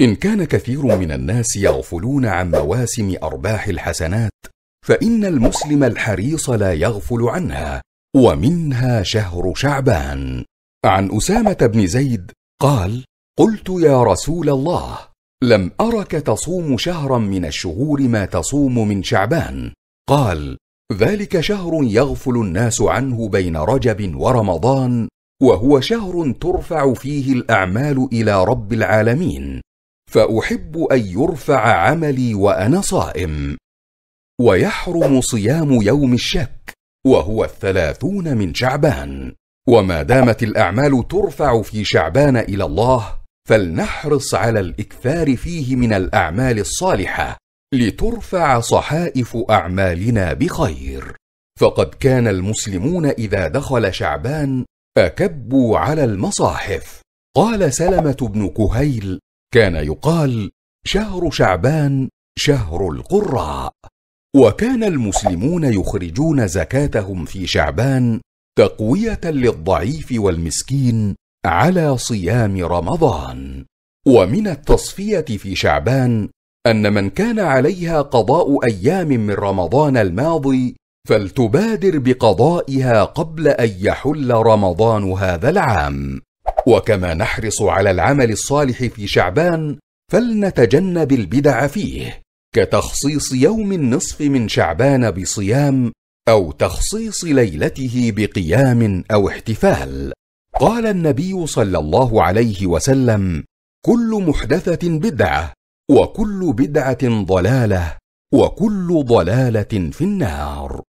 ان كان كثير من الناس يغفلون عن مواسم ارباح الحسنات فان المسلم الحريص لا يغفل عنها ومنها شهر شعبان عن اسامه بن زيد قال قلت يا رسول الله لم ارك تصوم شهرا من الشهور ما تصوم من شعبان قال ذلك شهر يغفل الناس عنه بين رجب ورمضان وهو شهر ترفع فيه الاعمال الى رب العالمين فاحب ان يرفع عملي وانا صائم ويحرم صيام يوم الشك وهو الثلاثون من شعبان وما دامت الاعمال ترفع في شعبان الى الله فلنحرص على الاكثار فيه من الاعمال الصالحه لترفع صحائف اعمالنا بخير فقد كان المسلمون اذا دخل شعبان اكبوا على المصاحف قال سلمه بن كهيل كان يقال شهر شعبان شهر القراء وكان المسلمون يخرجون زكاتهم في شعبان تقويه للضعيف والمسكين على صيام رمضان ومن التصفيه في شعبان ان من كان عليها قضاء ايام من رمضان الماضي فلتبادر بقضائها قبل ان يحل رمضان هذا العام وكما نحرص على العمل الصالح في شعبان فلنتجنب البدع فيه كتخصيص يوم النصف من شعبان بصيام او تخصيص ليلته بقيام او احتفال قال النبي صلى الله عليه وسلم كل محدثه بدعه وكل بدعه ضلاله وكل ضلاله في النار